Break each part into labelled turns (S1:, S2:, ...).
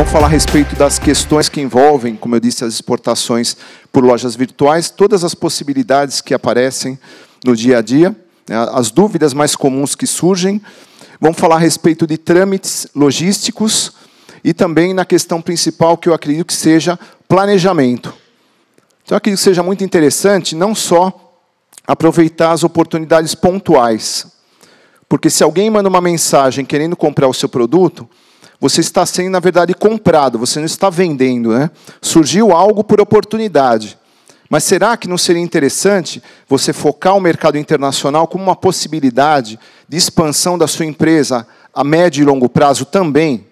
S1: Vamos falar a respeito das questões que envolvem, como eu disse, as exportações por lojas virtuais, todas as possibilidades que aparecem no dia a dia, né, as dúvidas mais comuns que surgem. Vamos falar a respeito de trâmites logísticos e também na questão principal que eu acredito que seja planejamento. Então, eu acredito que seja muito interessante não só aproveitar as oportunidades pontuais, porque se alguém manda uma mensagem querendo comprar o seu produto, você está sendo, na verdade, comprado, você não está vendendo. Né? Surgiu algo por oportunidade. Mas será que não seria interessante você focar o mercado internacional como uma possibilidade de expansão da sua empresa a médio e longo prazo também?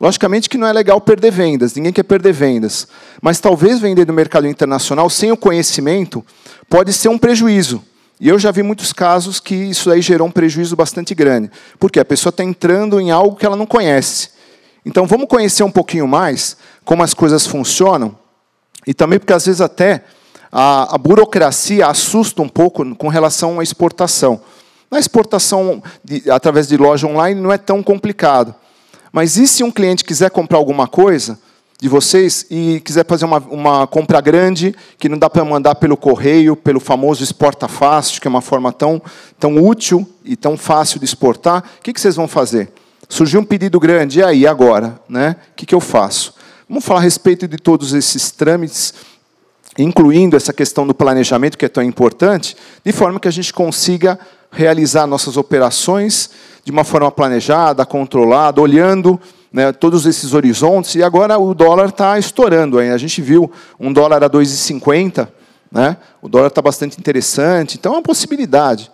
S1: Logicamente que não é legal perder vendas, ninguém quer perder vendas. Mas talvez vender no mercado internacional sem o conhecimento pode ser um prejuízo. E eu já vi muitos casos que isso aí gerou um prejuízo bastante grande. Porque a pessoa está entrando em algo que ela não conhece. Então vamos conhecer um pouquinho mais como as coisas funcionam e também porque às vezes até a, a burocracia assusta um pouco com relação à exportação. Na exportação de, através de loja online não é tão complicado. Mas e se um cliente quiser comprar alguma coisa de vocês e quiser fazer uma, uma compra grande, que não dá para mandar pelo correio, pelo famoso exporta fácil, que é uma forma tão, tão útil e tão fácil de exportar, o que, que vocês vão fazer? Surgiu um pedido grande, e aí, agora? Né? O que, que eu faço? Vamos falar a respeito de todos esses trâmites, incluindo essa questão do planejamento, que é tão importante, de forma que a gente consiga realizar nossas operações de uma forma planejada, controlada, olhando né, todos esses horizontes. E agora o dólar está estourando. Hein? A gente viu um dólar a 2,50. Né? O dólar está bastante interessante. Então, é uma possibilidade.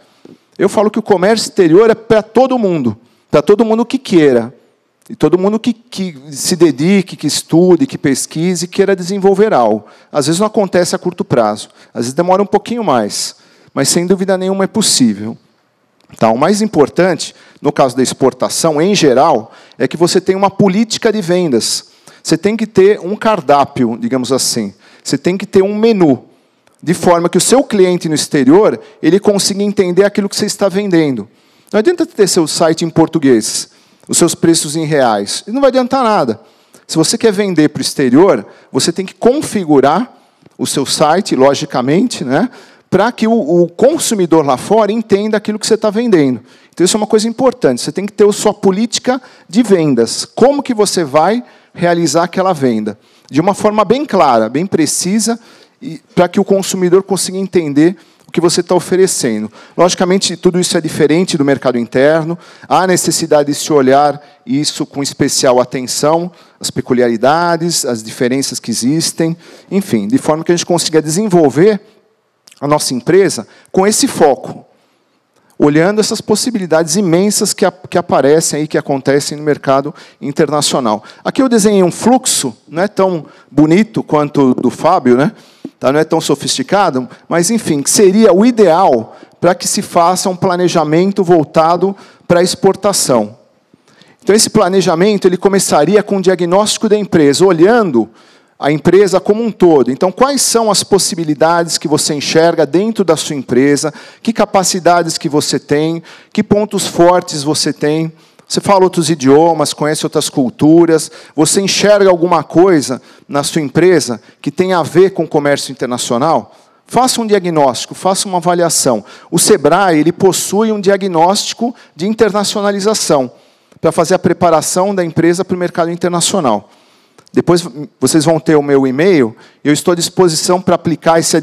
S1: Eu falo que o comércio exterior é para todo mundo para todo mundo que queira. E todo mundo que, que, se dedique, que estude, que pesquise, queira desenvolver algo. Às vezes não acontece a curto prazo, às vezes demora um pouquinho mais, mas sem dúvida nenhuma é possível. Tá? O mais importante, no caso da exportação em geral, é que você tenha uma política de vendas. Você tem que ter um cardápio, digamos assim. Você tem que ter um menu, de forma que o seu cliente no exterior ele consiga entender aquilo que você está vendendo. Não adianta ter seu site em português, os seus preços em reais. Não vai adiantar nada. Se você quer vender para o exterior, você tem que configurar o seu site, logicamente, né, para que o, o consumidor lá fora entenda aquilo que você está vendendo. Então, isso é uma coisa importante. Você tem que ter a sua política de vendas. Como que você vai realizar aquela venda? De uma forma bem clara, bem precisa, para que o consumidor consiga entender que você está oferecendo. Logicamente, tudo isso é diferente do mercado interno, há necessidade de se olhar isso com especial atenção, as peculiaridades, as diferenças que existem, enfim, de forma que a gente consiga desenvolver a nossa empresa com esse foco, olhando essas possibilidades imensas que, que aparecem e que acontecem no mercado internacional. Aqui eu desenhei um fluxo, não é tão bonito quanto do Fábio, né? tá? não é tão sofisticado, mas enfim, seria o ideal para que se faça um planejamento voltado para a exportação. Então esse planejamento ele começaria com o diagnóstico da empresa, olhando a empresa como um todo. Então, quais são as possibilidades que você enxerga dentro da sua empresa? Que capacidades que você tem? Que pontos fortes você tem? Você fala outros idiomas, conhece outras culturas, você enxerga alguma coisa na sua empresa que tem a ver com comércio internacional, faça um diagnóstico, faça uma avaliação. O Sebrae ele possui um diagnóstico de internacionalização para fazer a preparação da empresa para o mercado internacional. Depois vocês vão ter o meu e-mail. Eu estou à disposição para aplicar esse,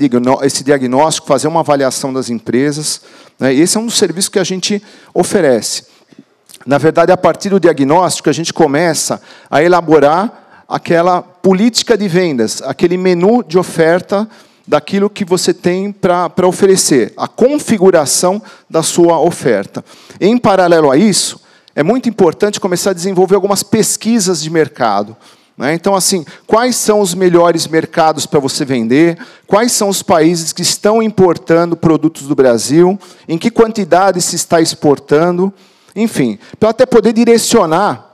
S1: esse diagnóstico, fazer uma avaliação das empresas. Né? Esse é um serviço que a gente oferece. Na verdade, a partir do diagnóstico, a gente começa a elaborar aquela política de vendas, aquele menu de oferta daquilo que você tem para oferecer, a configuração da sua oferta. Em paralelo a isso, é muito importante começar a desenvolver algumas pesquisas de mercado. Né? Então, assim, quais são os melhores mercados para você vender? Quais são os países que estão importando produtos do Brasil? Em que quantidade se está exportando? Enfim, para até poder direcionar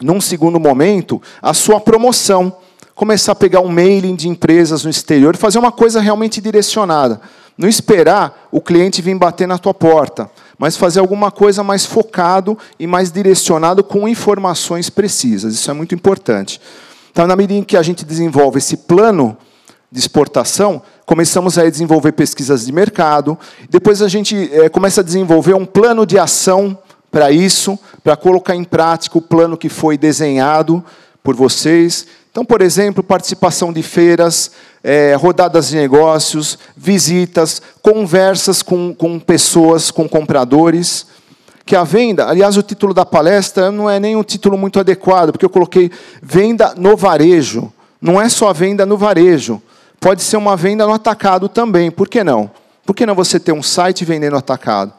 S1: num segundo momento, a sua promoção. Começar a pegar um mailing de empresas no exterior, fazer uma coisa realmente direcionada. Não esperar o cliente vir bater na tua porta, mas fazer alguma coisa mais focado e mais direcionado com informações precisas. Isso é muito importante. Então, na medida em que a gente desenvolve esse plano de exportação, começamos a desenvolver pesquisas de mercado, depois a gente é, começa a desenvolver um plano de ação para isso, para colocar em prática o plano que foi desenhado por vocês. Então, por exemplo, participação de feiras, é, rodadas de negócios, visitas, conversas com, com pessoas, com compradores. Que a venda, aliás, o título da palestra não é nem um título muito adequado, porque eu coloquei venda no varejo. Não é só venda no varejo, pode ser uma venda no atacado também, por que não? Por que não você ter um site vendendo atacado?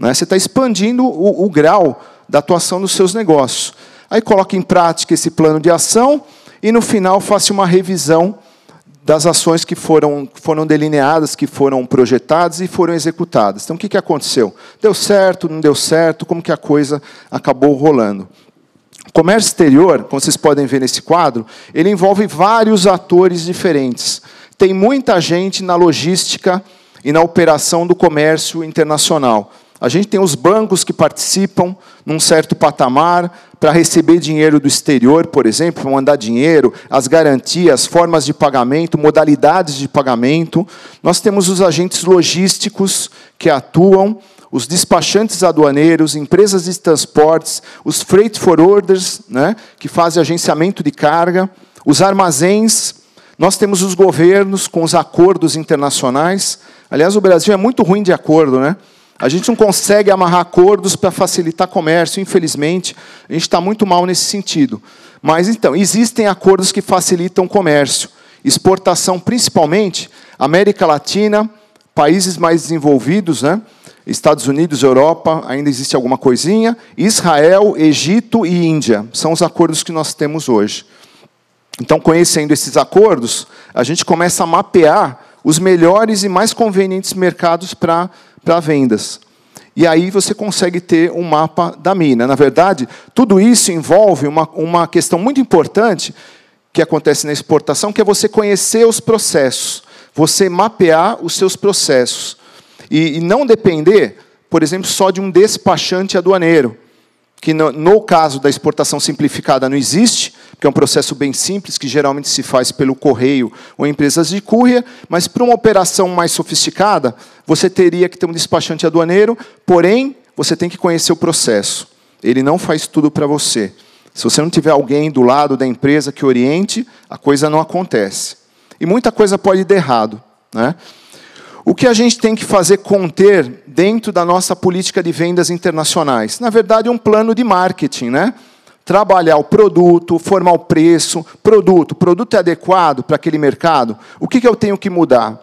S1: Né? Você está expandindo o, o grau da atuação dos seus negócios. Aí coloque em prática esse plano de ação e no final faça uma revisão das ações que foram, foram delineadas, que foram projetadas e foram executadas. Então, o que, que aconteceu? Deu certo, não deu certo, como que a coisa acabou rolando? O comércio exterior, como vocês podem ver nesse quadro, ele envolve vários atores diferentes. Tem muita gente na logística e na operação do comércio internacional. A gente tem os bancos que participam num certo patamar para receber dinheiro do exterior, por exemplo, para mandar dinheiro, as garantias, formas de pagamento, modalidades de pagamento. Nós temos os agentes logísticos que atuam, os despachantes aduaneiros, empresas de transportes, os freight forwarders, né, que fazem agenciamento de carga, os armazéns. Nós temos os governos com os acordos internacionais. Aliás, o Brasil é muito ruim de acordo, né? A gente não consegue amarrar acordos para facilitar comércio, infelizmente. A gente está muito mal nesse sentido. Mas então, existem acordos que facilitam comércio. Exportação, principalmente, América Latina, países mais desenvolvidos, né? Estados Unidos, Europa, ainda existe alguma coisinha. Israel, Egito e Índia são os acordos que nós temos hoje. Então, conhecendo esses acordos, a gente começa a mapear os melhores e mais convenientes mercados para vendas. E aí você consegue ter um mapa da mina. Na verdade, tudo isso envolve uma, uma questão muito importante que acontece na exportação, que é você conhecer os processos, você mapear os seus processos. E, e não depender, por exemplo, só de um despachante aduaneiro que no, no, caso da exportação simplificada não existe, porque é um processo bem simples, que geralmente se faz pelo correio ou empresas de courier, mas para uma operação mais sofisticada, você teria que ter um despachante aduaneiro, porém, você tem que conhecer o processo. Ele não faz tudo para você. Se você não tiver alguém do lado da empresa que oriente, a coisa não acontece. E muita coisa pode dar errado. Né? O que a gente tem que fazer conter dentro da nossa política de vendas internacionais? Na verdade, um plano de marketing, né? Trabalhar o produto, formar o preço, produto. O produto é adequado para aquele mercado? O que, que eu tenho que mudar?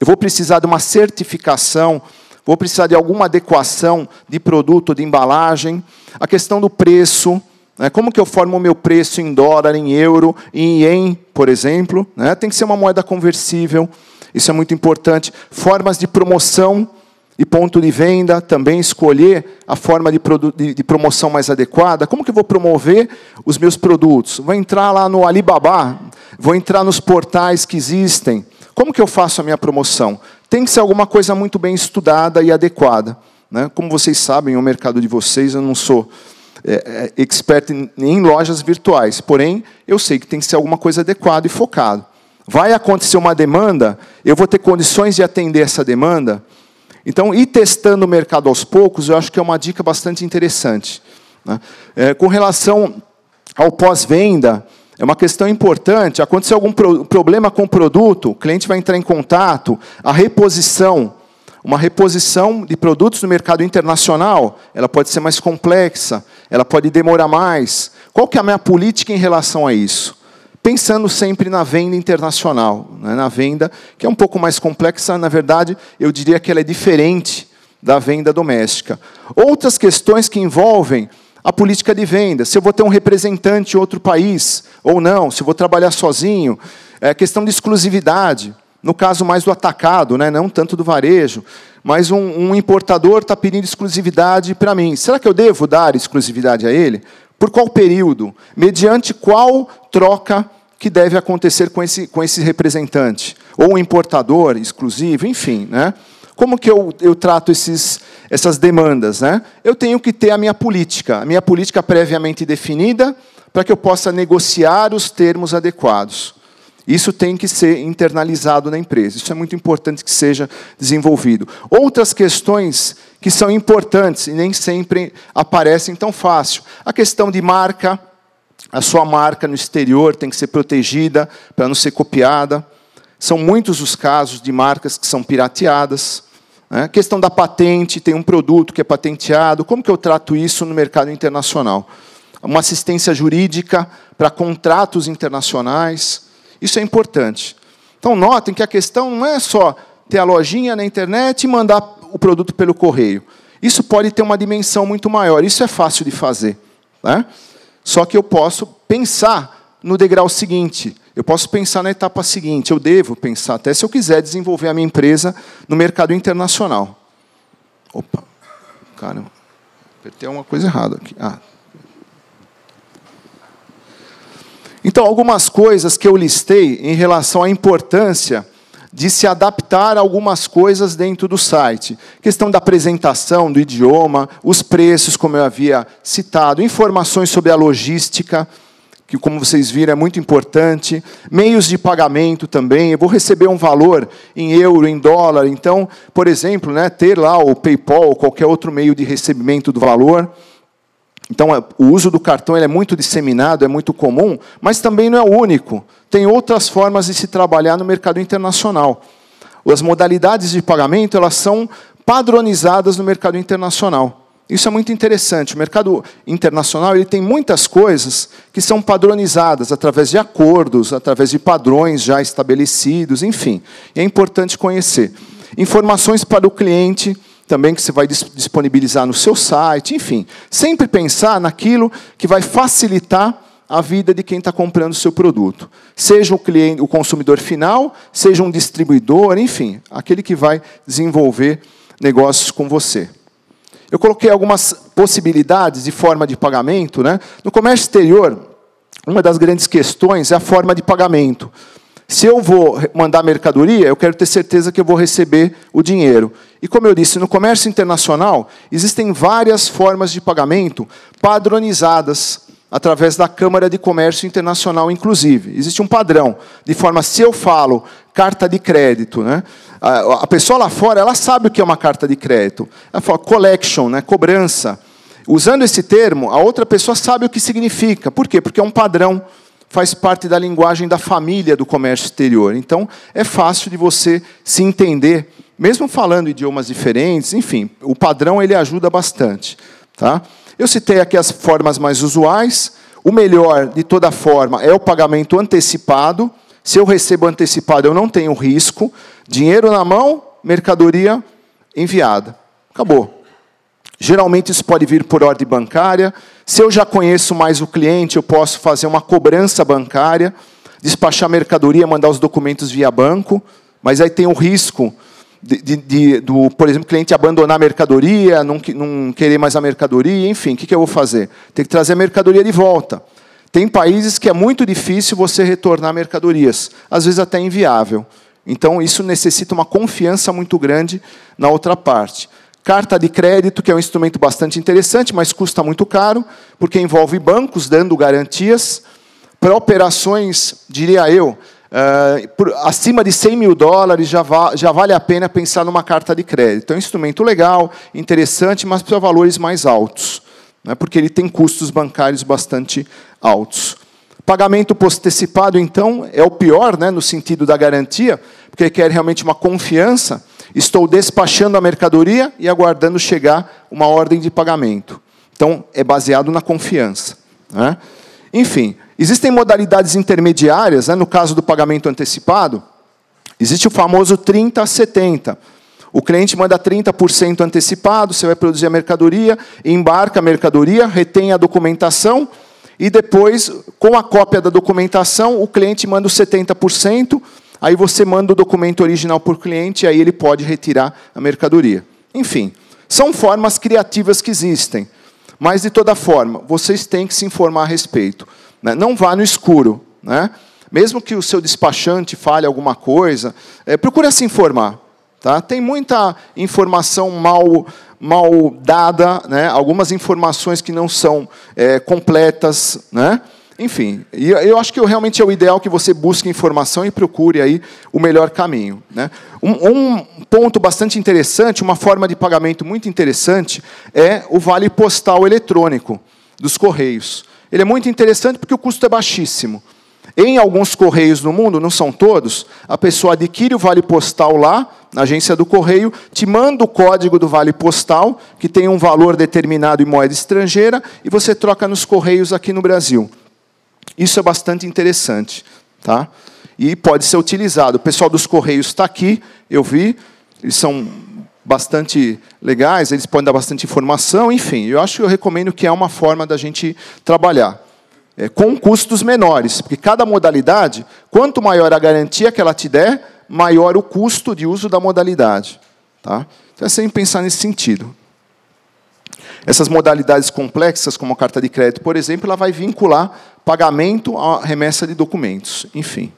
S1: Eu vou precisar de uma certificação, vou precisar de alguma adequação de produto, de embalagem. A questão do preço, né? como que eu formo o meu preço em dólar, em euro, em ien, por exemplo? Né? Tem que ser uma moeda conversível. Isso é muito importante. Formas de promoção e ponto de venda, também escolher a forma de, de, de, promoção mais adequada. Como que eu vou promover os meus produtos? Vou entrar lá no Alibaba, vou entrar nos portais que existem. Como que eu faço a minha promoção? Tem que ser alguma coisa muito bem estudada e adequada. Né? Como vocês sabem, o mercado de vocês, eu não sou é, é, expert em, em lojas virtuais, porém, eu sei que tem que ser alguma coisa adequada e focada vai acontecer uma demanda, eu vou ter condições de atender essa demanda. Então, ir testando o mercado aos poucos, eu acho que é uma dica bastante interessante. Né? É, com relação ao pós-venda, é uma questão importante. Aconteceu algum pro problema com o produto, o cliente vai entrar em contato, a reposição. Uma reposição de produtos no mercado internacional, ela pode ser mais complexa, ela pode demorar mais. Qual que é a minha política em relação a isso? pensando sempre na venda internacional, né, na venda que é um pouco mais complexa, na verdade, eu diria que ela é diferente da venda doméstica. Outras questões que envolvem a política de venda, se eu vou ter um representante em outro país ou não, se eu vou trabalhar sozinho, é questão de exclusividade, no caso mais do atacado, né, não tanto do varejo, mas um, um importador está pedindo exclusividade para mim. Será que eu devo dar exclusividade a ele? Por qual período? Mediante qual troca que deve acontecer com esse, com esse representante? Ou importador exclusivo, enfim. Né? Como que eu, eu trato esses, essas demandas? Né? Eu tenho que ter a minha política, a minha política previamente definida, para que eu possa negociar os termos adequados. Isso tem que ser internalizado na empresa. Isso é muito importante que seja desenvolvido. Outras questões que são importantes e nem sempre aparecem tão fácil. A questão de marca, a sua marca no exterior tem que ser protegida para não ser copiada. São muitos os casos de marcas que são pirateadas. Né? A questão da patente, tem um produto que é patenteado, como que eu trato isso no mercado internacional? Uma assistência jurídica para contratos internacionais, isso é importante. Então, notem que a questão não é só ter a lojinha na internet e mandar o produto pelo correio. Isso pode ter uma dimensão muito maior. Isso é fácil de fazer. Né? Só que eu posso pensar no degrau seguinte. Eu posso pensar na etapa seguinte. Eu devo pensar, até se eu quiser desenvolver a minha empresa no mercado internacional. Opa, caramba. Apertei uma coisa errada aqui. Ah, Então, algumas coisas que eu listei em relação à importância de se adaptar a algumas coisas dentro do site. Questão da apresentação, do idioma, os preços, como eu havia citado, informações sobre a logística, que, como vocês viram, é muito importante, meios de pagamento também. Eu vou receber um valor em euro, em dólar, então, por exemplo, né, ter lá o PayPal ou qualquer outro meio de recebimento do valor. Então, é, o uso do cartão é muito disseminado, é muito comum, mas também não é o único. Tem outras formas de se trabalhar no mercado internacional. As modalidades de pagamento elas são padronizadas no mercado internacional. Isso é muito interessante. O mercado internacional ele tem muitas coisas que são padronizadas através de acordos, através de padrões já estabelecidos, enfim. é importante conhecer. Informações para o cliente, também que você vai disponibilizar no seu site, enfim. Sempre pensar naquilo que vai facilitar a vida de quem está comprando o seu produto. Seja o cliente, o consumidor final, seja um distribuidor, enfim, aquele que vai desenvolver negócios com você. Eu coloquei algumas possibilidades de forma de pagamento. Né? No comércio exterior, uma das grandes questões é a forma de pagamento. Se eu vou mandar mercadoria, eu quero ter certeza que eu vou receber o dinheiro. E como eu disse, no comércio internacional existem várias formas de pagamento padronizadas através da Câmara de Comércio Internacional, inclusive. Existe um padrão, de forma se eu falo carta de crédito, né? A pessoa lá fora, ela sabe o que é uma carta de crédito. Ela fala collection, né? Cobrança. Usando esse termo, a outra pessoa sabe o que significa. Por quê? Porque é um padrão faz parte da linguagem da família do comércio exterior. Então, é fácil de você se entender, mesmo falando idiomas diferentes, enfim, o padrão ele ajuda bastante. Tá? Eu citei aqui as formas mais usuais. O melhor, de toda forma, é o pagamento antecipado. Se eu recebo antecipado, eu não tenho risco. Dinheiro na mão, mercadoria enviada. Acabou. Geralmente isso pode vir por ordem bancária. Se eu já conheço mais o cliente, eu posso fazer uma cobrança bancária, despachar mercadoria, mandar os documentos via banco, mas aí tem o risco de, de, de, do, por exemplo, cliente abandonar a mercadoria, não, não querer mais a mercadoria, enfim, o que, que eu vou fazer? Tem que trazer a mercadoria de volta. Tem países que é muito difícil você retornar mercadorias, às vezes até inviável. Então, isso necessita uma confiança muito grande na outra parte. Carta de crédito, que é um instrumento bastante interessante, mas custa muito caro, porque envolve bancos dando garantias para operações, diria eu, Uh, por, acima de 100 mil dólares já, va já, vale a pena pensar numa carta de crédito. É um instrumento legal, interessante, mas para valores mais altos, né, porque ele tem custos bancários bastante altos. Pagamento postecipado, então, é o pior, né, no sentido da garantia, porque quer realmente uma confiança Estou despachando a mercadoria e aguardando chegar uma ordem de pagamento. Então, é baseado na confiança. Né? Enfim, existem modalidades intermediárias, né? no caso do pagamento antecipado, existe o famoso 30-70. O cliente manda 30% antecipado, você vai produzir a mercadoria, embarca a mercadoria, retém a documentação e depois, com a cópia da documentação, o cliente manda os 70%, Aí você manda o documento original para o cliente, aí ele pode retirar a mercadoria. Enfim, são formas criativas que existem. Mas, de toda forma, vocês têm que se informar a respeito. Né? Não vá no escuro. Né? Mesmo que o seu despachante fale alguma coisa, é, procure se informar. Tá? Tem muita informação mal, mal dada, né? algumas informações que não são é, completas. Né? Enfim, eu acho que realmente é o ideal que você busque informação e procure aí o melhor caminho. Né? Um, um, ponto bastante interessante, uma forma de pagamento muito interessante, é o vale postal eletrônico dos Correios. Ele é muito interessante porque o custo é baixíssimo. Em alguns correios no mundo, não são todos, a pessoa adquire o vale postal lá, na agência do correio, te manda o código do vale postal, que tem um valor determinado em moeda estrangeira, e você troca nos correios aqui no Brasil. Isso é bastante interessante. Tá? E pode ser utilizado. O pessoal dos Correios está aqui, eu vi, eles são bastante legais, eles podem dar bastante informação, enfim, eu acho que eu recomendo que é uma forma da gente trabalhar. É, com custos menores, porque cada modalidade, quanto maior a garantia que ela te der, maior o custo de uso da modalidade. Tá? Então é sempre pensar nesse sentido. Essas modalidades complexas, como a carta de crédito, por exemplo, ela vai vincular pagamento à remessa de documentos, enfim.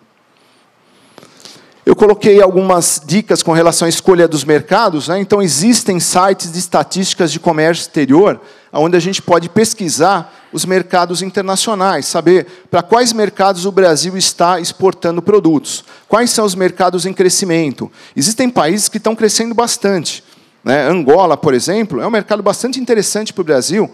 S1: Eu coloquei algumas dicas com relação à escolha dos mercados. Né? Então, existem sites de estatísticas de comércio exterior, onde a gente pode pesquisar os mercados internacionais, saber para quais mercados o Brasil está exportando produtos, quais são os mercados em crescimento. Existem países que estão crescendo bastante. Né? Angola, por exemplo, é um mercado bastante interessante para o Brasil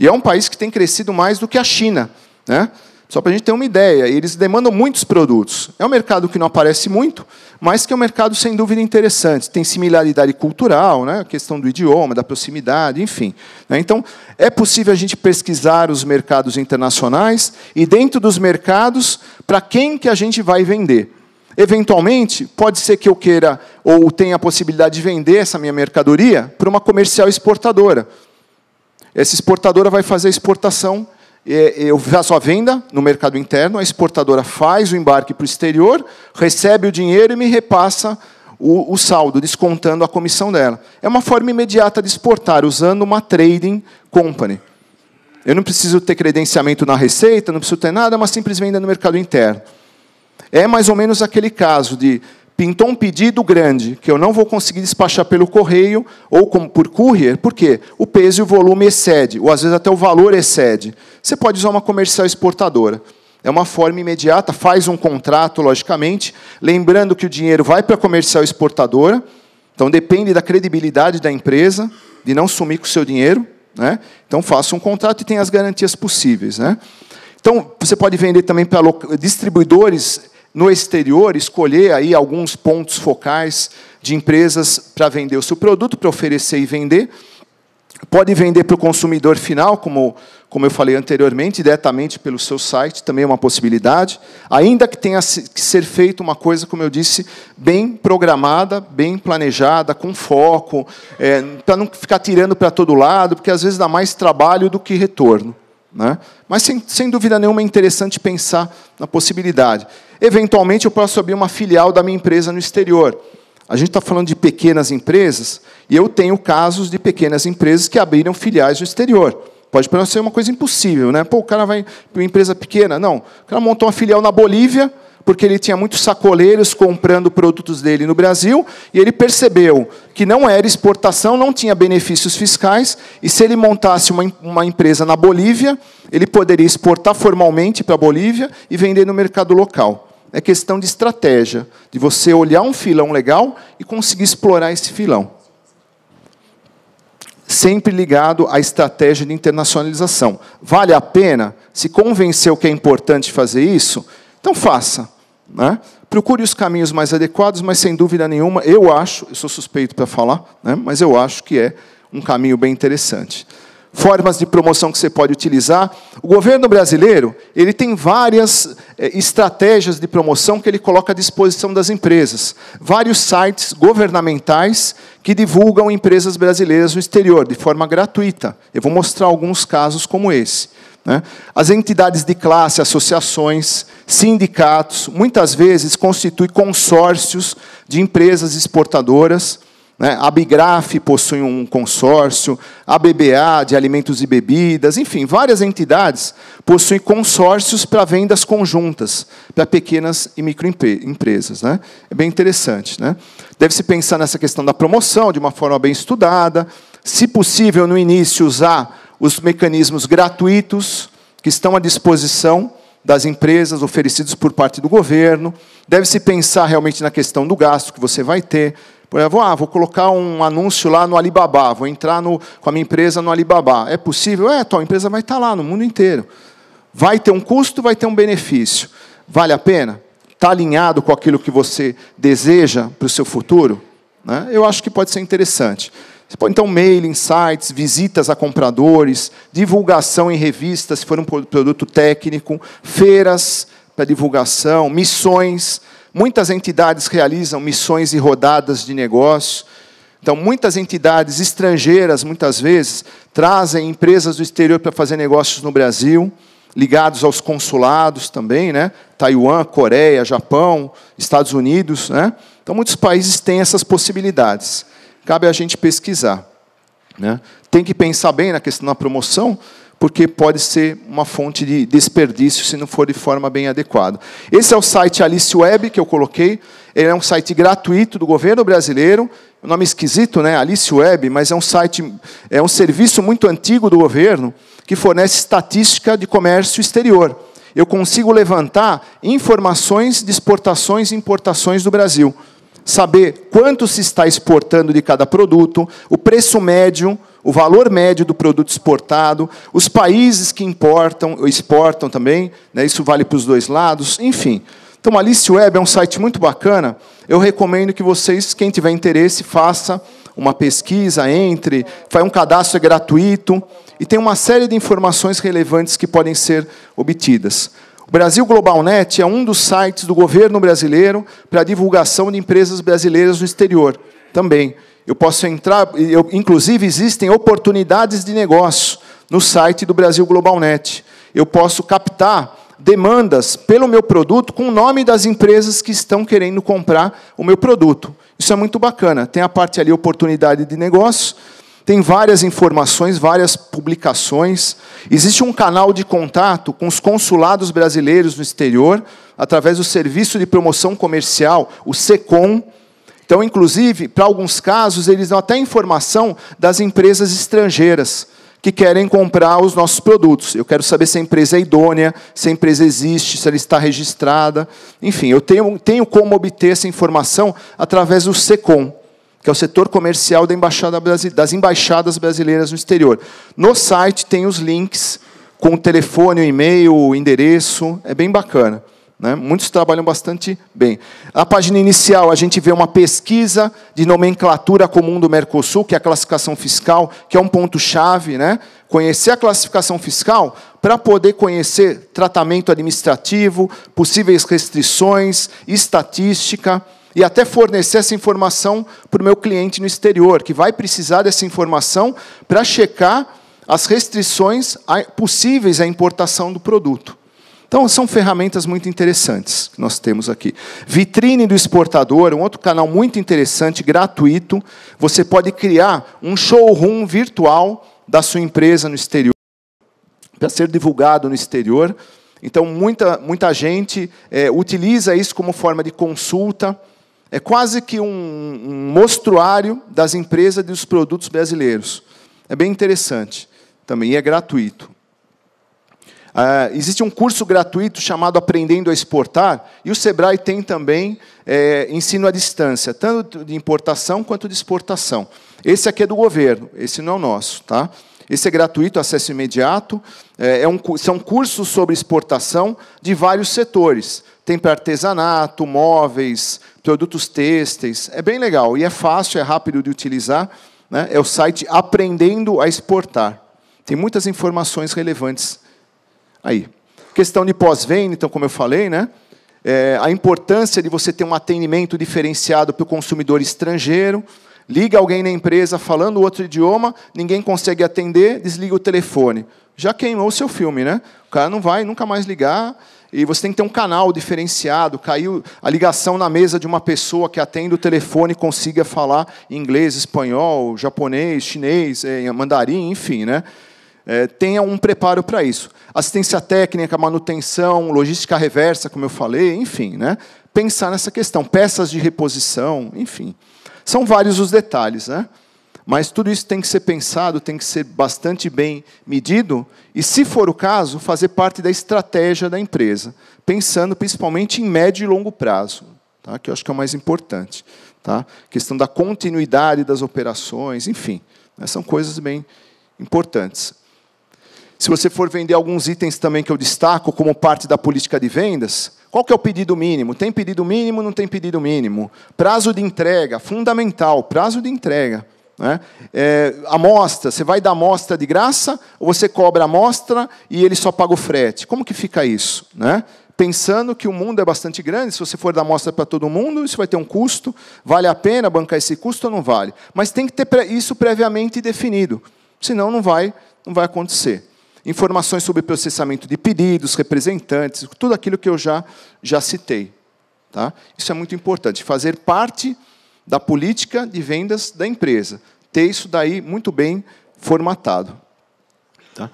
S1: e é um país que tem crescido mais do que a China. Né? Só para a gente ter uma ideia, eles demandam muitos produtos. É um mercado que não aparece muito, mas que é um mercado sem dúvida interessante. Tem similaridade cultural, né? a questão do idioma, da proximidade, enfim. Né? Então, é possível a gente pesquisar os mercados internacionais e, dentro dos mercados, para quem que a gente vai vender. Eventualmente, pode ser que eu queira ou tenha a possibilidade de vender essa minha mercadoria para uma comercial exportadora. Essa exportadora vai fazer a exportação, é, eu faço a venda no mercado interno, a exportadora faz o embarque para o exterior, recebe o dinheiro e me repassa o, o saldo, descontando a comissão dela. É uma forma imediata de exportar, usando uma trading company. Eu não preciso ter credenciamento na Receita, não preciso ter nada, é uma simples venda no mercado interno. É mais ou menos aquele caso de pintou um pedido grande que eu não vou conseguir despachar pelo correio ou por courier, porque o peso e o volume excede, ou às vezes até o valor excede. Você pode usar uma comercial exportadora. É uma forma imediata, faz um contrato, logicamente, lembrando que o dinheiro vai para a comercial exportadora, então depende da credibilidade da empresa, de não sumir com o seu dinheiro. Né? Então faça um contrato e tenha as garantias possíveis. Né? Então, você pode vender também para distribuidores no exterior, escolher aí alguns pontos focais de empresas para vender o seu produto, para oferecer e vender. Pode vender para o consumidor final, como, como eu falei anteriormente, diretamente pelo seu site, também é uma possibilidade. Ainda que tenha que ser feita uma coisa, como eu disse, bem programada, bem planejada, com foco, é, para não ficar tirando para todo lado, porque às vezes dá mais trabalho do que retorno. Né? Mas, sem, sem dúvida nenhuma, é interessante pensar na possibilidade. Eventualmente, eu posso abrir uma filial da minha empresa no exterior. A gente está falando de pequenas empresas, e eu tenho casos de pequenas empresas que abriram filiais no exterior. Pode parecer uma coisa impossível, né? Pô, o cara vai para uma empresa pequena. Não, o cara montou uma filial na Bolívia, porque ele tinha muitos sacoleiros comprando produtos dele no Brasil, e ele percebeu que não era exportação, não tinha benefícios fiscais, e se ele montasse uma, uma empresa na Bolívia, ele poderia exportar formalmente para a Bolívia e vender no mercado local. É questão de estratégia, de você olhar um filão legal e conseguir explorar esse filão. Sempre ligado à estratégia de internacionalização. Vale a pena? Se convenceu que é importante fazer isso, então faça. Né? Procure os caminhos mais adequados, mas sem dúvida nenhuma, eu acho, eu sou suspeito para falar, né? mas eu acho que é um caminho bem interessante. Formas de promoção que você pode utilizar. O governo brasileiro ele tem várias é, estratégias de promoção que ele coloca à disposição das empresas. Vários sites governamentais que divulgam empresas brasileiras no exterior de forma gratuita. Eu vou mostrar alguns casos como esse. Né? As entidades de classe, associações, sindicatos, muitas vezes constituem consórcios de empresas exportadoras. Né? A Bigraf possui um consórcio, a BBA de alimentos e bebidas, enfim, várias entidades possuem consórcios para vendas conjuntas para pequenas e microempresas. Né? É bem interessante. Né? Deve-se pensar nessa questão da promoção de uma forma bem estudada, se possível, no início, usar os mecanismos gratuitos que estão à disposição das empresas oferecidos por parte do governo. Deve-se pensar realmente na questão do gasto que você vai ter. Por exemplo, ah, vou colocar um anúncio lá no Alibaba, vou entrar no, com a minha empresa no Alibaba. É possível? É, tua empresa vai estar lá no mundo inteiro. Vai ter um custo, vai ter um benefício. Vale a pena? Está alinhado com aquilo que você deseja para o seu futuro? Né? Eu acho que pode ser interessante. Você pode então mailing, sites, visitas a compradores, divulgação em revistas, se for um produto técnico, feiras para divulgação, missões. Muitas entidades realizam missões e rodadas de negócio. Então, muitas entidades estrangeiras, muitas vezes, trazem empresas do exterior para fazer negócios no Brasil, ligados aos consulados também, né? Taiwan, Coreia, Japão, Estados Unidos, né? Então, muitos países têm essas possibilidades cabe a gente pesquisar. Né? Tem que pensar bem na questão da promoção, porque pode ser uma fonte de desperdício se não for de forma bem adequada. Esse é o site Alice Web que eu coloquei. Ele é um site gratuito do governo brasileiro. O nome esquisito, né? Alice Web, mas é um site, é um serviço muito antigo do governo que fornece estatística de comércio exterior. Eu consigo levantar informações de exportações e importações do Brasil saber quanto se está exportando de cada produto, o preço médio, o valor médio do produto exportado, os países que importam ou exportam também, né, isso vale para os dois lados, enfim. Então, Alice Web é um site muito bacana. Eu recomendo que vocês, quem tiver interesse, faça uma pesquisa, entre, faz um cadastro é gratuito e tem uma série de informações relevantes que podem ser obtidas. O Brasil Global Net é um dos sites do governo brasileiro para divulgação de empresas brasileiras no exterior também. Eu posso entrar, eu, inclusive existem oportunidades de negócio no site do Brasil Global Net. Eu posso captar demandas pelo meu produto com o nome das empresas que estão querendo comprar o meu produto. Isso é muito bacana. Tem a parte ali oportunidade de negócio tem várias informações, várias publicações. Existe um canal de contato com os consulados brasileiros no exterior, através do Serviço de Promoção Comercial, o SECOM. Então, inclusive, para alguns casos, eles dão até informação das empresas estrangeiras que querem comprar os nossos produtos. Eu quero saber se a empresa é idônea, se a empresa existe, se ela está registrada. Enfim, eu tenho, tenho como obter essa informação através do SECOM que é o setor comercial da embaixada, das embaixadas brasileiras no exterior. No site tem os links com o telefone, o e-mail, o endereço, é bem bacana. Né? Muitos trabalham bastante bem. A página inicial, a gente vê uma pesquisa de nomenclatura comum do Mercosul, que é a classificação fiscal, que é um ponto-chave. Né? Conhecer a classificação fiscal para poder conhecer tratamento administrativo, possíveis restrições, estatística e até fornecer essa informação para o meu cliente no exterior, que vai precisar dessa informação para checar as restrições possíveis à importação do produto. Então, são ferramentas muito interessantes que nós temos aqui. Vitrine do Exportador, um outro canal muito interessante, gratuito. Você pode criar um showroom virtual da sua empresa no exterior, para ser divulgado no exterior. Então, muita, muita gente é, utiliza isso como forma de consulta. É quase que um, um mostruário das empresas e dos produtos brasileiros. É bem interessante também, e é gratuito. Uh, existe um curso gratuito chamado Aprendendo a Exportar, e o Sebrae tem também é, ensino à distância, tanto de importação quanto de exportação. Esse aqui é do governo, esse não é o nosso. Tá? Esse é gratuito, acesso imediato. É, é um, são cursos sobre exportação de vários setores. Tem para artesanato, móveis, produtos têxteis. É bem legal e é fácil, é rápido de utilizar. Né? É o site Aprendendo a Exportar. Tem muitas informações relevantes aí. Questão de pós-venda, então, como eu falei, né? É, a importância de você ter um atendimento diferenciado para o consumidor estrangeiro. Liga alguém na empresa falando outro idioma, ninguém consegue atender, desliga o telefone. Já queimou o seu filme, né? O cara não vai nunca mais ligar e você tem que ter um canal diferenciado. Caiu a ligação na mesa de uma pessoa que atende o telefone e consiga falar inglês, espanhol, japonês, chinês, eh, mandarim, enfim, né? É, tenha um preparo para isso. Assistência técnica, manutenção, logística reversa, como eu falei, enfim, né? Pensar nessa questão, peças de reposição, enfim. São vários os detalhes, né? Mas tudo isso tem que ser pensado, tem que ser bastante bem medido e, se for o caso, fazer parte da estratégia da empresa, pensando principalmente em médio e longo prazo, tá? que eu acho que é o mais importante. Tá? Questão da continuidade das operações, enfim, né? são coisas bem importantes. Se você for vender alguns itens também que eu destaco como parte da política de vendas, qual que é o pedido mínimo? Tem pedido mínimo, não tem pedido mínimo? Prazo de entrega, fundamental, prazo de entrega. Né? É, amostra, você vai dar amostra de graça ou você cobra a amostra e ele só paga o frete? Como que fica isso? Né? Pensando que o mundo é bastante grande, se você for dar amostra para todo mundo, isso vai ter um custo. Vale a pena bancar esse custo ou não vale? Mas tem que ter isso previamente definido, senão não vai, não vai acontecer. Informações sobre processamento de pedidos, representantes, tudo aquilo que eu já, já citei. Tá? Isso é muito importante. Fazer parte da política de vendas da empresa. Ter isso daí muito bem formatado. Tá?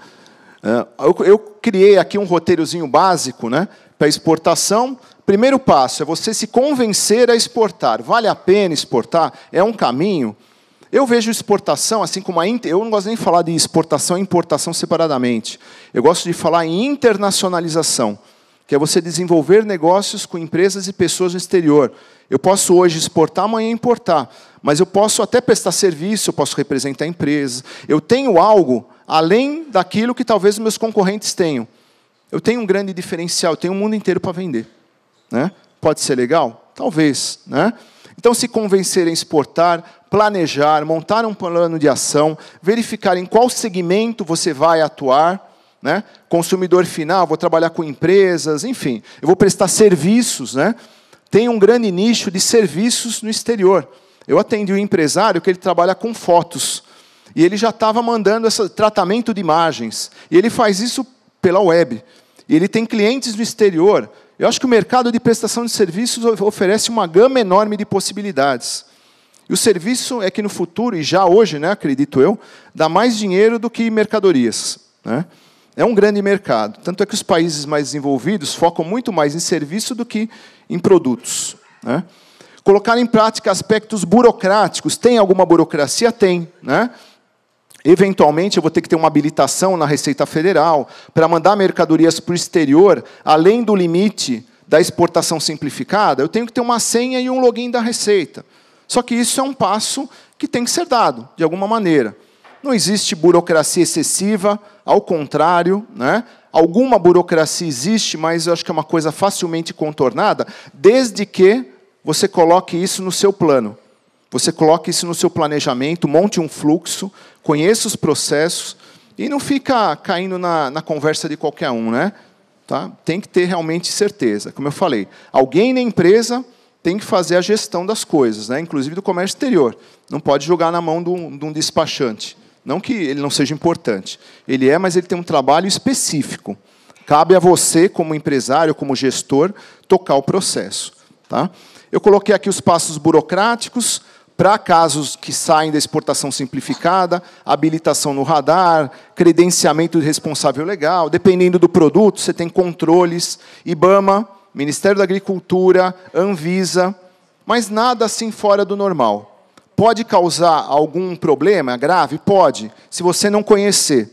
S1: É, eu, criei aqui um roteirozinho básico né, para exportação. Primeiro passo é você se convencer a exportar. Vale a pena exportar? É um caminho? Eu vejo exportação assim como a eu não gosto nem de falar de exportação e importação separadamente. Eu gosto de falar em internacionalização, que é você desenvolver negócios com empresas e pessoas no exterior. Eu posso hoje exportar, amanhã importar, mas eu posso até prestar serviço, eu posso representar empresas. Eu tenho algo além daquilo que talvez meus concorrentes tenham. Eu tenho um grande diferencial, eu tenho o um mundo inteiro para vender. Né? Pode ser legal? Talvez. Né? Então, se convencer a exportar, planejar, montar um plano de ação, verificar em qual segmento você vai atuar. Né? Consumidor final, vou trabalhar com empresas, enfim, eu vou prestar serviços, né? tem um grande nicho de serviços no exterior. Eu atendi um empresário que ele trabalha com fotos. E ele já estava mandando esse tratamento de imagens. E ele faz isso pela web. E ele tem clientes no exterior. Eu acho que o mercado de prestação de serviços oferece uma gama enorme de possibilidades. E o serviço é que no futuro, e já hoje, né, acredito eu, dá mais dinheiro do que mercadorias. Né? É um grande mercado. Tanto é que os países mais desenvolvidos focam muito mais em serviço do que em produtos. Né? Colocar em prática aspectos burocráticos. Tem alguma burocracia? Tem. Né? Eventualmente, eu vou ter que ter uma habilitação na Receita Federal para mandar mercadorias para o exterior, além do limite da exportação simplificada. Eu tenho que ter uma senha e um login da Receita. Só que isso é um passo que tem que ser dado, de alguma maneira não existe burocracia excessiva, ao contrário, né? alguma burocracia existe, mas eu acho que é uma coisa facilmente contornada, desde que você coloque isso no seu plano. Você coloque isso no seu planejamento, monte um fluxo, conheça os processos e não fica caindo na, na conversa de qualquer um, né? Tá? Tem que ter realmente certeza. Como eu falei, alguém na empresa tem que fazer a gestão das coisas, né? inclusive do comércio exterior. Não pode jogar na mão de um, de um despachante. Não que ele não seja importante. Ele é, mas ele tem um trabalho específico. Cabe a você, como empresário, como gestor, tocar o processo. Tá? Eu coloquei aqui os passos burocráticos para casos que saem da exportação simplificada, habilitação no radar, credenciamento de responsável legal. Dependendo do produto, você tem controles, IBAMA, Ministério da Agricultura, Anvisa, mas nada assim fora do normal. Pode causar algum problema grave? Pode, se você não conhecer,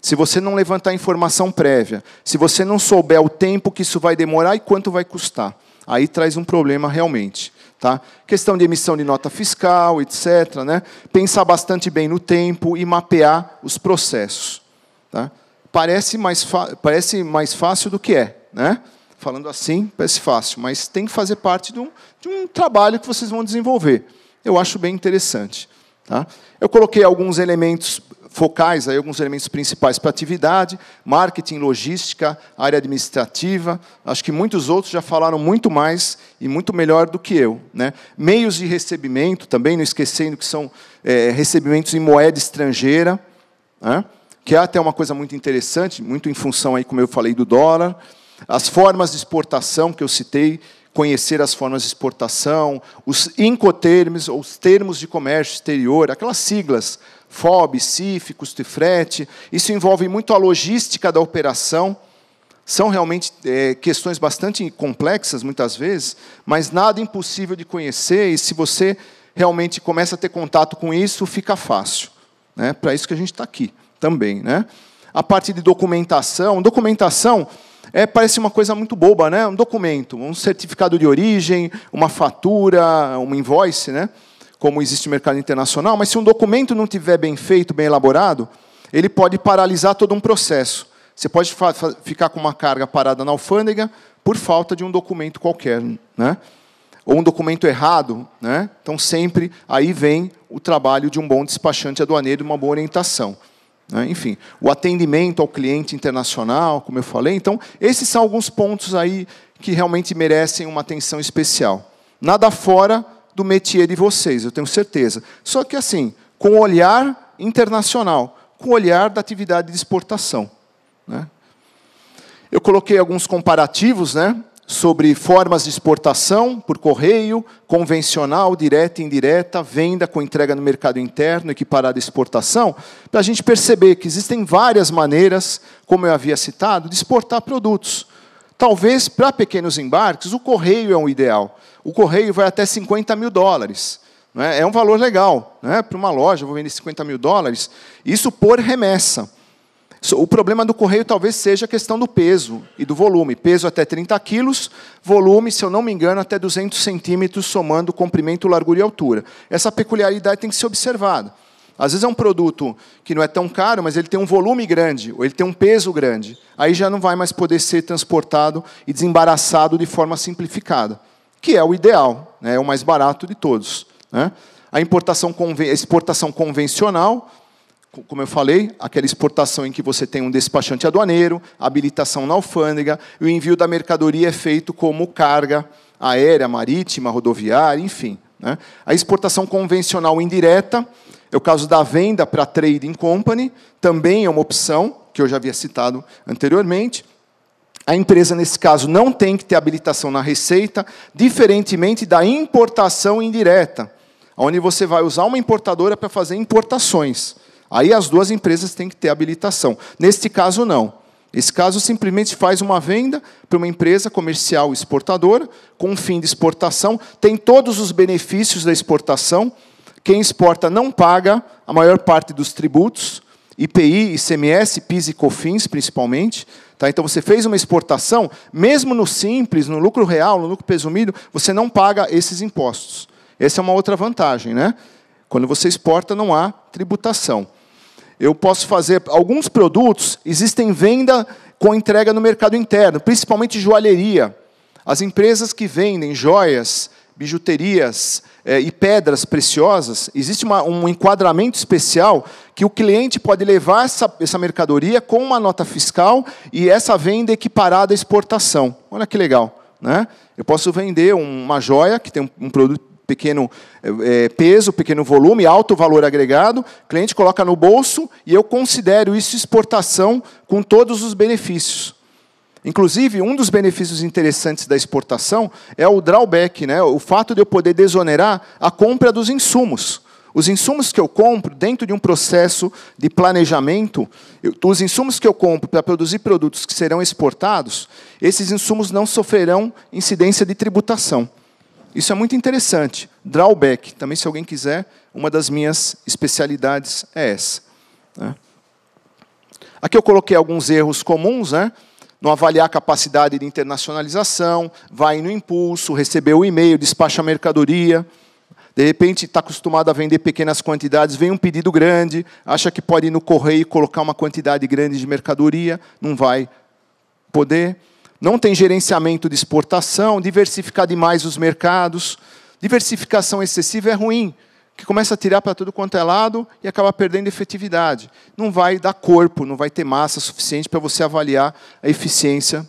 S1: se você não levantar informação prévia, se você não souber o tempo que isso vai demorar e quanto vai custar. Aí traz um problema realmente. Tá? Questão de emissão de nota fiscal, etc. Né? Pensar bastante bem no tempo e mapear os processos. Tá? Parece, mais parece mais fácil do que é. Né? Falando assim, parece fácil, mas tem que fazer parte de um, de um trabalho que vocês vão desenvolver eu acho bem interessante. Tá? Eu coloquei alguns elementos focais, aí, alguns elementos principais para atividade, marketing, logística, área administrativa. Acho que muitos outros já falaram muito mais e muito melhor do que eu. Né? Meios de recebimento também, não esquecendo que são é, recebimentos em moeda estrangeira, né? que é até uma coisa muito interessante, muito em função, aí, como eu falei, do dólar. As formas de exportação que eu citei, conhecer as formas de exportação, os incoterms, ou os termos de comércio exterior, aquelas siglas, FOB, CIF, custo e frete. Isso envolve muito a logística da operação. São realmente é, questões bastante complexas, muitas vezes, mas nada impossível de conhecer, e se você realmente começa a ter contato com isso, fica fácil. Né? Para isso que a gente está aqui também. Né? A parte de documentação. Documentação é, parece uma coisa muito boba, né? Um documento, um certificado de origem, uma fatura, um invoice, né? Como existe o mercado internacional, mas se um documento não tiver bem feito, bem elaborado, ele pode paralisar todo um processo. Você pode ficar com uma carga parada na alfândega por falta de um documento qualquer, né? Ou um documento errado, né? Então sempre aí vem o trabalho de um bom despachante aduaneiro, uma boa orientação. Né? Enfim, o atendimento ao cliente internacional, como eu falei. Então, esses são alguns pontos aí que realmente merecem uma atenção especial. Nada fora do métier de vocês, eu tenho certeza. Só que assim, com o olhar internacional, com o olhar da atividade de exportação. Né? Eu coloquei alguns comparativos, né? sobre formas de exportação por correio, convencional, direta e indireta, venda com entrega no mercado interno, equiparada à exportação, para a gente perceber que existem várias maneiras, como eu havia citado, de exportar produtos. Talvez para pequenos embarques, o correio é um ideal. O correio vai até 50 mil dólares. Né? É um valor legal. Né? Para uma loja, vou vender 50 mil dólares. Isso por remessa. O problema do correio talvez seja a questão do peso e do volume. Peso até 30 quilos, volume, se eu não me engano, até 200 centímetros, somando comprimento, largura e altura. Essa peculiaridade tem que ser observada. Às vezes é um produto que não é tão caro, mas ele tem um volume grande, ou ele tem um peso grande. Aí já não vai mais poder ser transportado e desembaraçado de forma simplificada, que é o ideal, né? é o mais barato de todos. Né? A importação, a exportação convencional como eu falei, aquela exportação em que você tem um despachante aduaneiro, habilitação na alfândega, e o envio da mercadoria é feito como carga aérea, marítima, rodoviária, enfim. Né? A exportação convencional indireta é o caso da venda para trading company, também é uma opção que eu já havia citado anteriormente. A empresa, nesse caso, não tem que ter habilitação na Receita, diferentemente da importação indireta, onde você vai usar uma importadora para fazer importações. Aí as duas empresas têm que ter habilitação. Neste caso, não. Esse caso simplesmente faz uma venda para uma empresa comercial exportadora, com um fim de exportação, tem todos os benefícios da exportação. Quem exporta não paga a maior parte dos tributos, IPI, ICMS, PIS e COFINS, principalmente. Tá? Então, você fez uma exportação, mesmo no simples, no lucro real, no lucro presumido, você não paga esses impostos. Essa é uma outra vantagem. Né? Quando você exporta, não há tributação. Eu posso fazer alguns produtos, existem venda com entrega no mercado interno, principalmente joalheria. As empresas que vendem joias, bijuterias eh, e pedras preciosas, existe uma, um enquadramento especial que o cliente pode levar essa, essa mercadoria com uma nota fiscal e essa venda equiparada à exportação. Olha que legal. Né? Eu posso vender uma joia que tem um, um produto pequeno é, peso, pequeno volume, alto valor agregado, o cliente coloca no bolso e eu considero isso exportação com todos os benefícios. Inclusive, um dos benefícios interessantes da exportação é o drawback, né? o fato de eu poder desonerar a compra dos insumos. Os insumos que eu compro, dentro de um processo de planejamento, eu, os insumos que eu compro para produzir produtos que serão exportados, esses insumos não sofrerão incidência de tributação. Isso é muito interessante. Drawback, também se alguém quiser, uma das minhas especialidades é essa. Né? Aqui eu coloquei alguns erros comuns, né? Não avaliar a capacidade de internacionalização, vai no impulso, recebeu o e-mail, despacha a mercadoria. De repente está acostumado a vender pequenas quantidades, vem um pedido grande, acha que pode ir no correio e colocar uma quantidade grande de mercadoria, não vai poder não tem gerenciamento de exportação, diversificar demais os mercados. Diversificação excessiva é ruim, que começa a tirar para tudo quanto é lado e acaba perdendo efetividade. Não vai dar corpo, não vai ter massa suficiente para você avaliar a eficiência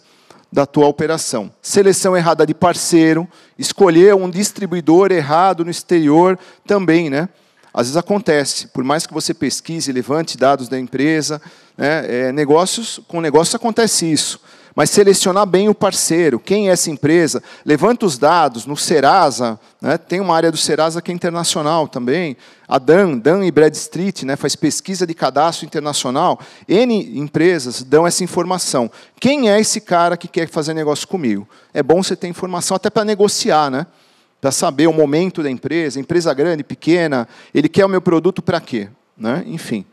S1: da tua operação. Seleção errada de parceiro, escolher um distribuidor errado no exterior também, né? Às vezes acontece, por mais que você pesquise, levante dados da empresa, né, é, negócios com negócios acontece isso mas selecionar bem o parceiro, quem é essa empresa, levanta os dados no Serasa, né, tem uma área do Serasa que é internacional também, a Dan, Dan e Bradstreet né, faz pesquisa de cadastro internacional, N empresas dão essa informação. Quem é esse cara que quer fazer negócio comigo? É bom você ter informação até para negociar, né? para saber o momento da empresa, empresa grande, pequena, ele quer o meu produto para quê? Né? Enfim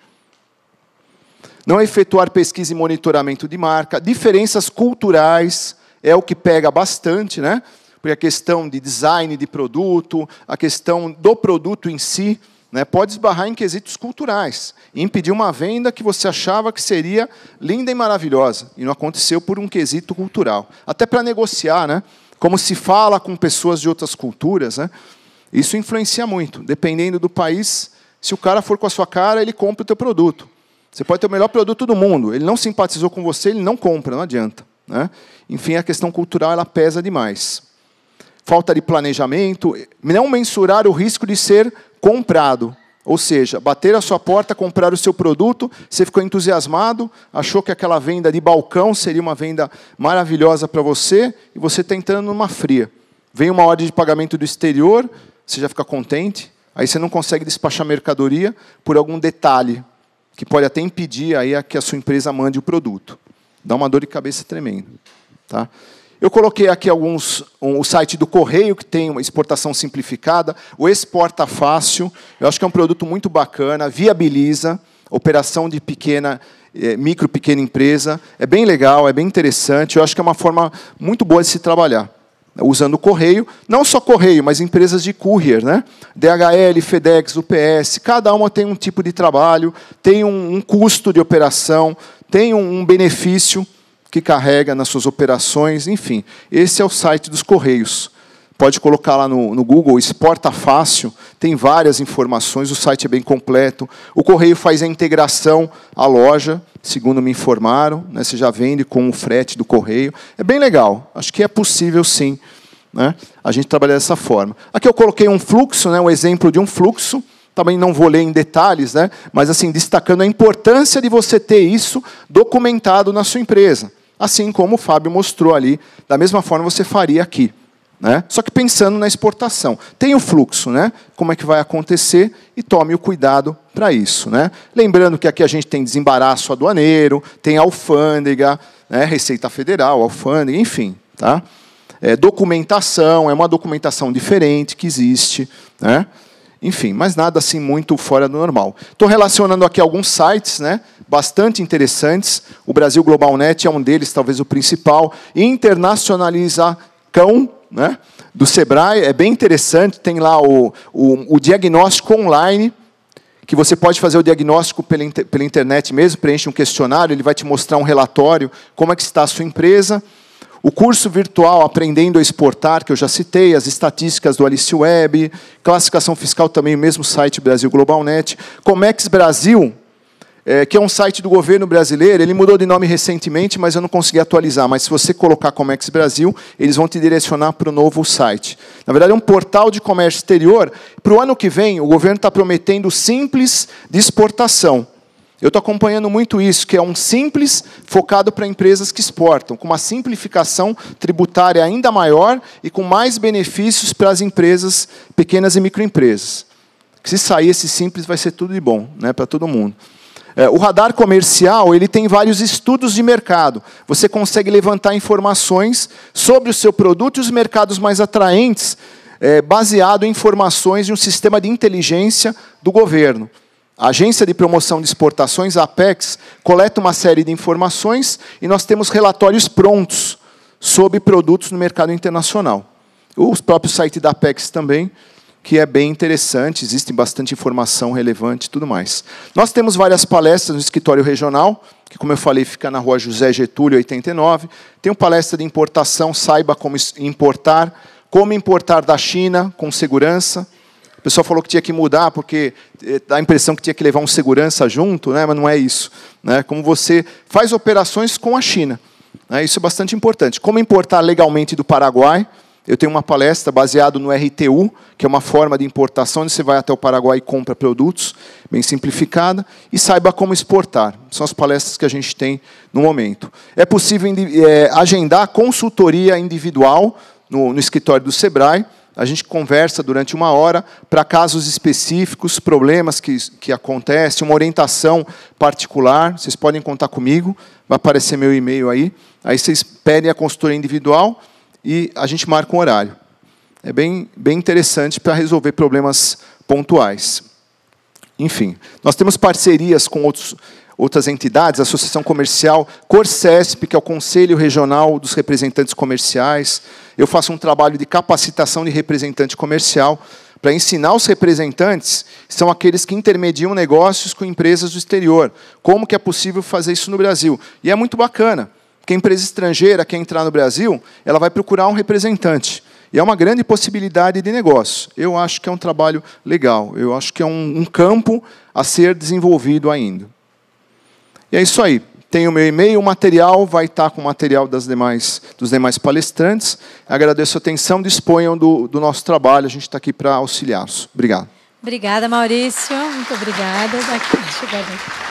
S1: não é efetuar pesquisa e monitoramento de marca, diferenças culturais é o que pega bastante, né? Porque a questão de design de produto, a questão do produto em si, né, pode esbarrar em quesitos culturais e impedir uma venda que você achava que seria linda e maravilhosa e não aconteceu por um quesito cultural. Até para negociar, né? Como se fala com pessoas de outras culturas, né? Isso influencia muito. Dependendo do país, se o cara for com a sua cara, ele compra o teu produto. Você pode ter o melhor produto do mundo, ele não simpatizou com você, ele não compra, não adianta. Né? Enfim, a questão cultural ela pesa demais. Falta de planejamento, não mensurar o risco de ser comprado. Ou seja, bater a sua porta, comprar o seu produto, você ficou entusiasmado, achou que aquela venda de balcão seria uma venda maravilhosa para você, e você está entrando numa fria. Vem uma ordem de pagamento do exterior, você já fica contente, aí você não consegue despachar mercadoria por algum detalhe, que pode até impedir aí a que a sua empresa mande o produto. Dá uma dor de cabeça tremenda. Tá? Eu coloquei aqui alguns um, o site do Correio, que tem uma exportação simplificada, o Exporta Fácil, eu acho que é um produto muito bacana, viabiliza operação de pequena, eh, micro, pequena empresa. É bem legal, é bem interessante, eu acho que é uma forma muito boa de se trabalhar usando o correio, não só correio, mas empresas de courier, né? DHL, FedEx, UPS, cada uma tem um tipo de trabalho, tem um, um custo de operação, tem um, um benefício que carrega nas suas operações, enfim. Esse é o site dos correios pode colocar lá no, no, Google, exporta fácil, tem várias informações, o site é bem completo. O correio faz a integração à loja, segundo me informaram, né, você já vende com o frete do correio. É bem legal, acho que é possível sim né, a gente trabalhar dessa forma. Aqui eu coloquei um fluxo, né, um exemplo de um fluxo, também não vou ler em detalhes, né, mas assim destacando a importância de você ter isso documentado na sua empresa. Assim como o Fábio mostrou ali, da mesma forma você faria aqui. Né? Só que pensando na exportação. Tem o fluxo, né? como é que vai acontecer, e tome o cuidado para isso. Né? Lembrando que aqui a gente tem desembaraço aduaneiro, tem alfândega, né? Receita Federal, alfândega, enfim. Tá? É, documentação, é uma documentação diferente que existe. Né? Enfim, mas nada assim muito fora do normal. Estou relacionando aqui alguns sites né, bastante interessantes. O Brasil Global Net é um deles, talvez o principal. Internacionaliza cão né, do Sebrae, é bem interessante, tem lá o, o, o diagnóstico online, que você pode fazer o diagnóstico pela, inter, pela internet mesmo, preenche um questionário, ele vai te mostrar um relatório, como é que está a sua empresa. O curso virtual Aprendendo a Exportar, que eu já citei, as estatísticas do Alice Web, classificação fiscal também, o mesmo site Brasil Global Net. Comex Brasil, é, que é um site do governo brasileiro. Ele mudou de nome recentemente, mas eu não consegui atualizar. Mas se você colocar Comex Brasil, eles vão te direcionar para o novo site. Na verdade, é um portal de comércio exterior. Para o ano que vem, o governo está prometendo simples de exportação. Eu estou acompanhando muito isso, que é um simples focado para empresas que exportam, com uma simplificação tributária ainda maior e com mais benefícios para as empresas pequenas e microempresas. Se sair esse simples, vai ser tudo de bom né, para todo mundo. É, o radar comercial ele tem vários estudos de mercado. Você consegue levantar informações sobre o seu produto e os mercados mais atraentes, é, baseado em informações de um sistema de inteligência do governo. A Agência de Promoção de Exportações, a Apex, coleta uma série de informações e nós temos relatórios prontos sobre produtos no mercado internacional. Os próprios site da Apex também que é bem interessante, existe bastante informação relevante e tudo mais. Nós temos várias palestras no escritório regional, que, como eu falei, fica na rua José Getúlio, 89. Tem uma palestra de importação, saiba como importar, como importar da China com segurança. O pessoal falou que tinha que mudar, porque eh, dá a impressão que tinha que levar um segurança junto, né? mas não é isso. Né? Como você faz operações com a China. Né? Isso é bastante importante. Como importar legalmente do Paraguai, eu tenho uma palestra baseada no RTU, que é uma forma de importação, onde você vai até o Paraguai e compra produtos, bem simplificada, e saiba como exportar. São as palestras que a gente tem no momento. É possível é, agendar consultoria individual no, no escritório do Sebrae. A gente conversa durante uma hora para casos específicos, problemas que, que acontecem, uma orientação particular. Vocês podem contar comigo, vai aparecer meu e-mail aí. Aí vocês pedem a consultoria individual e a gente marca um horário. É bem, bem interessante para resolver problemas pontuais. Enfim, nós temos parcerias com outros, outras entidades, a Associação Comercial, Corcesp, que é o Conselho Regional dos Representantes Comerciais. Eu faço um trabalho de capacitação de representante comercial para ensinar os representantes, são aqueles que intermediam negócios com empresas do exterior. Como que é possível fazer isso no Brasil? E é muito bacana. Porque a empresa estrangeira quer entrar no Brasil, ela vai procurar um representante. E é uma grande possibilidade de negócio. Eu acho que é um trabalho legal. Eu acho que é um, um campo a ser desenvolvido ainda. E é isso aí. Tem o meu e-mail, o material vai estar com o material das demais, dos demais palestrantes. Agradeço a atenção, disponham do, do nosso trabalho, a gente está aqui para auxiliá-los. Obrigado. Obrigada, Maurício. Muito obrigada. Daqui, chegando